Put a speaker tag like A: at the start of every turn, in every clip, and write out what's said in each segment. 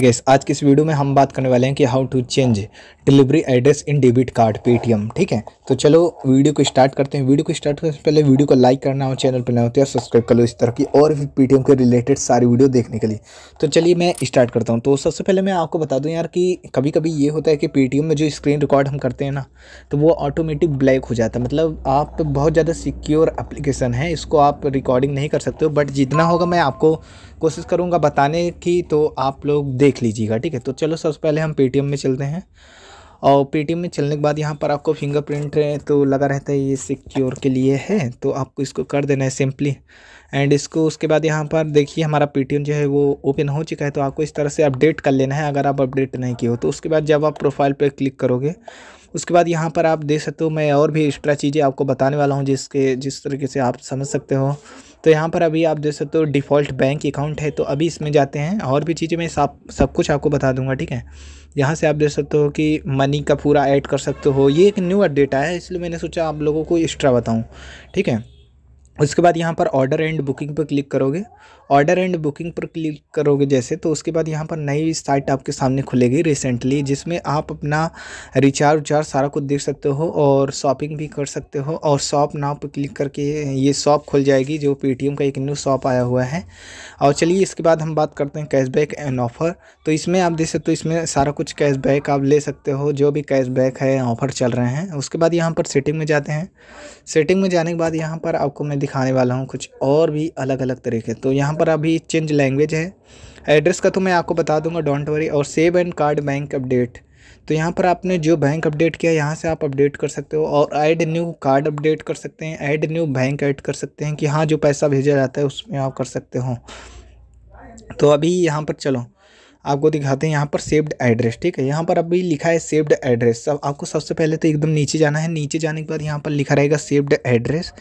A: gas आज के इस वीडियो में हम बात करने वाले हैं कि how to change delivery address in debit card Paytm ठीक है तो चलो वीडियो को स्टार्ट करते हैं वीडियो को स्टार्ट करने से पहले वीडियो को लाइक करना हो चैनल पर ना होते या सब्सक्राइब कर लो इस तरह की और भी पेटीएम के रिलेटेड सारी वीडियो देखने के लिए तो चलिए मैं स्टार्ट करता हूँ तो सबसे पहले मैं आपको बता दूँ यार कि कभी कभी ये होता है कि पेटीएम में जो स्क्रीन रिकॉर्ड हम करते हैं ना तो वो ऑटोमेटिक ब्लैक हो जाता है मतलब आप बहुत ज़्यादा सिक्योर एप्लीकेशन है इसको आप रिकॉर्डिंग नहीं कर सकते हो बट जितना होगा मैं आपको कोशिश करूँगा बताने की तो आप लोग देख लीजिएगा ठीक है तो चलो सबसे पहले हम पेटीएम में चलते हैं और पेटीएम में चलने के बाद यहाँ पर आपको फिंगरप्रिंट eh, तो लगा रहता है ये सिक्योर के लिए है तो आपको इसको कर देना है सिंपली एंड इसको उसके बाद यहाँ पर देखिए हमारा पेटीएम जो है वो ओपन हो चुका है तो आपको इस तरह से अपडेट कर लेना है अगर आप अपडेट नहीं किए हो तो उसके बाद जब आप प्रोफाइल पर क्लिक करोगे उसके बाद यहाँ पर आप देख सकते हो मैं और भी एक्स्ट्रा चीज़ें आपको बताने वाला हूँ जिसके जिस तरीके से आप समझ सकते हो तो यहाँ पर अभी आप देख सकते हो डिफ़ॉल्ट बैंक अकाउंट है तो अभी इसमें जाते हैं और भी चीज़ें मैं सब सब कुछ आपको बता दूंगा ठीक है यहाँ से आप देख सकते हो कि मनी का पूरा ऐड कर सकते हो ये एक न्यू अपडेट आया है इसलिए मैंने सोचा आप लोगों को एक्स्ट्रा बताऊँ ठीक है उसके बाद यहाँ पर ऑर्डर एंड बुकिंग पर क्लिक करोगे ऑर्डर एंड बुकिंग पर क्लिक करोगे जैसे तो उसके बाद यहाँ पर नई साइट आपके सामने खुलेगी रिसेंटली जिसमें आप अपना रिचार्ज उचार्ज सारा कुछ देख सकते हो और शॉपिंग भी कर सकते हो और शॉप नाव पर क्लिक करके ये शॉप खुल जाएगी जो पेटीएम का एक न्यू शॉप आया हुआ है और चलिए इसके बाद हम बात करते हैं कैशबैक एंड ऑफ़र तो इसमें आप देख सकते हो इसमें सारा कुछ कैशबैक आप ले सकते हो जो भी कैशबैक है ऑफ़र चल रहे हैं उसके बाद यहाँ पर सेटिंग में जाते हैं सेटिंग में जाने के बाद यहाँ पर आपको मैं दिखाने वाला हूँ कुछ और भी अलग अलग तरीके तो यहाँ यहाँ पर अभी चेंज लैंग्वेज है एड्रेस का तो मैं आपको बता दूंगा डोंट वरी और save and card bank update तो यहाँ पर आपने जो बैंक अपडेट किया यहाँ से आप अपडेट कर सकते हो और ऐड न्यू कार्ड अपडेट कर सकते हैं ऐड न्यू बैंक ऐड कर सकते हैं कि हाँ जो पैसा भेजा जाता है उसमें आप कर सकते हो तो अभी यहाँ पर चलो आपको दिखाते हैं यहाँ पर सेव्ड एड्रेस ठीक है यहाँ पर अभी लिखा है सेव्ड एड्रेस अब आपको सबसे पहले तो एकदम नीचे जाना है नीचे जाने के बाद यहाँ पर लिखा रहेगा सेव्ड एड्रेस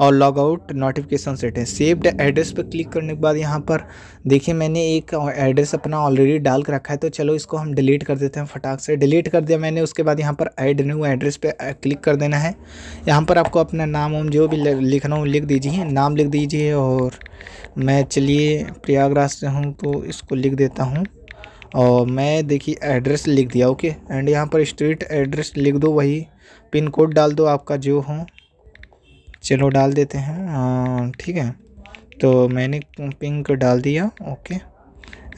A: और लॉग आउट नोटिफिकेशन सेट है सेव्ड एड्रेस पर क्लिक करने के बाद यहाँ पर देखिए मैंने एक एड्रेस अपना ऑलरेडी डाल कर रखा है तो चलो इसको हम डिलीट कर देते हैं फटाक से डिलीट कर दिया मैंने उसके बाद यहाँ पर एड न्यू एड्रेस पर क्लिक कर देना है यहाँ पर आपको अपना नाम वाम जो भी लिखना हो लिख दीजिए नाम लिख दीजिए और मैं चलिए प्रयागराज से हूँ तो इसको लिख देता हूँ और मैं देखिए एड्रेस लिख दिया ओके एंड यहाँ पर स्ट्रीट एड्रेस लिख दो वही पिन कोड डाल दो आपका जो हो चलो डाल देते हैं ठीक है तो मैंने पिंक डाल दिया ओके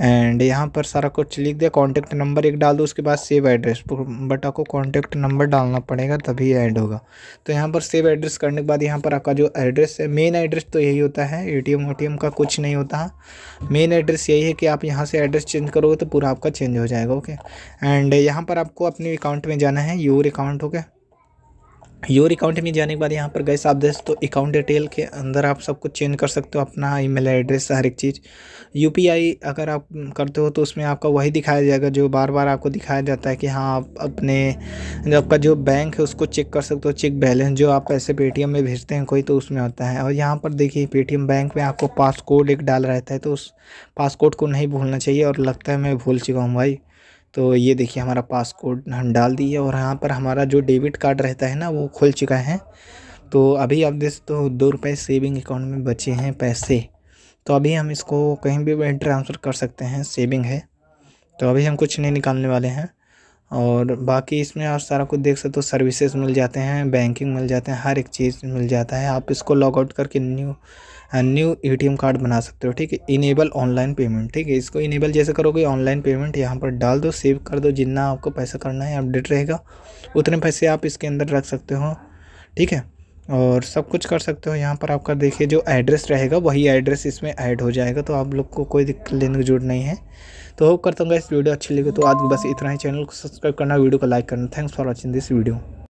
A: एंड यहाँ पर सारा कुछ लिख दिया कॉन्टैक्ट नंबर एक डाल दो उसके बाद सेव एड्रेस बट आपको कॉन्टैक्ट नंबर डालना पड़ेगा तभी ऐड होगा तो यहाँ पर सेव एड्रेस करने के बाद यहाँ पर आपका जो एड्रेस है मेन एड्रेस तो यही होता है ए टी एम का कुछ नहीं होता मेन एड्रेस यही है कि आप यहाँ से एड्रेस चेंज करोगे तो पूरा आपका चेंज हो जाएगा ओके एंड यहाँ पर आपको अपने अकाउंट में जाना है your account okay your account में जाने के बाद यहाँ पर गए आप देख तो अकाउंट डिटेल के अंदर आप सब कुछ चेंज कर सकते हो अपना ईमेल एड्रेस हर एक चीज़ यूपीआई अगर आप करते हो तो उसमें आपका वही दिखाया जाएगा जो बार बार आपको दिखाया जाता है कि हाँ आप अपने जो आपका जो बैंक है उसको चेक कर सकते हो चेक बैलेंस जो आप पैसे पेटीएम में भेजते हैं कोई तो उसमें होता है और यहाँ पर देखिए पेटीएम बैंक में आपको पासकोड एक डाल रहता है तो उस पासकोड को नहीं भूलना चाहिए और लगता है मैं भूल चुका हूँ भाई तो ये देखिए हमारा पासकोड हम डाल दिए और यहाँ पर हमारा जो डेबिट कार्ड रहता है ना वो खुल चुका है तो अभी आप देख तो दो रुपये सेविंग अकाउंट में बचे हैं पैसे तो अभी हम इसको कहीं भी ट्रांसफ़र कर सकते हैं सेविंग है तो अभी हम कुछ नहीं निकालने वाले हैं और बाकी इसमें आप सारा कुछ देख सकते हो सर्विसेज मिल जाते हैं बैंकिंग मिल जाते हैं हर एक चीज़ मिल जाता है आप इसको लॉग आउट करके न्यू न्यू एटीएम कार्ड बना सकते हो ठीक है इनेबल ऑनलाइन पेमेंट ठीक है इसको इनेबल जैसे करोगे ऑनलाइन पेमेंट यहाँ पर डाल दो सेव कर दो जितना आपको पैसा करना है अपडेट रहेगा उतने पैसे आप इसके अंदर रख सकते हो ठीक है और सब कुछ कर सकते हो यहाँ पर आपका देखिए जो एड्रेस रहेगा वही एड्रेस इसमें ऐड हो जाएगा तो आप लोग को कोई दिक्कत लेने की जरूरत नहीं है तो होप करता हूँ इस वीडियो अच्छी लगी तो आज बस इतना ही चैनल को सब्सक्राइब करना वीडियो को लाइक करना thanks for watching this video